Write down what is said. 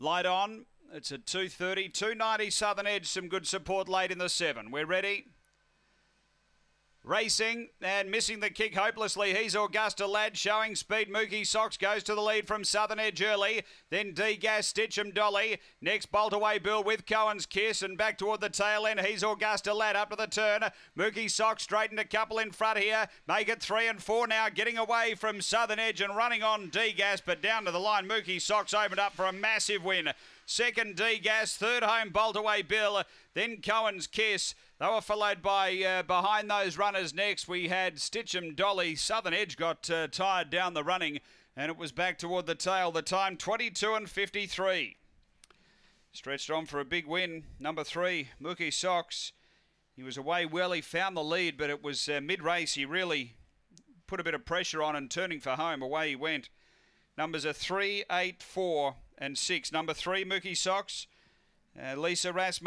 Light on. It's at 230, 290 Southern Edge. Some good support late in the seven. We're ready. Racing and missing the kick hopelessly. He's Augusta Lad showing speed. Mookie Socks goes to the lead from Southern Edge early. Then Degas, Stitchem Dolly. Next bolt away Bill with Cohen's Kiss and back toward the tail end. He's Augusta Lad up to the turn. Mookie Socks straightened a couple in front here. Make it three and four now. Getting away from Southern Edge and running on Degas, but down to the line. Mookie Socks opened up for a massive win. Second, D Gas. Third, Home Bolt Away Bill. Then Cohen's Kiss. They were followed by uh, behind those runners next. We had Stitchem Dolly. Southern Edge got uh, tired down the running, and it was back toward the tail. The time 22 and 53. Stretched on for a big win. Number three, Mookie Socks. He was away well. He found the lead, but it was uh, mid race. He really put a bit of pressure on and turning for home. Away he went. Numbers are three, eight, four and six. Number three, Mookie Socks. Uh, Lisa Rasmussen.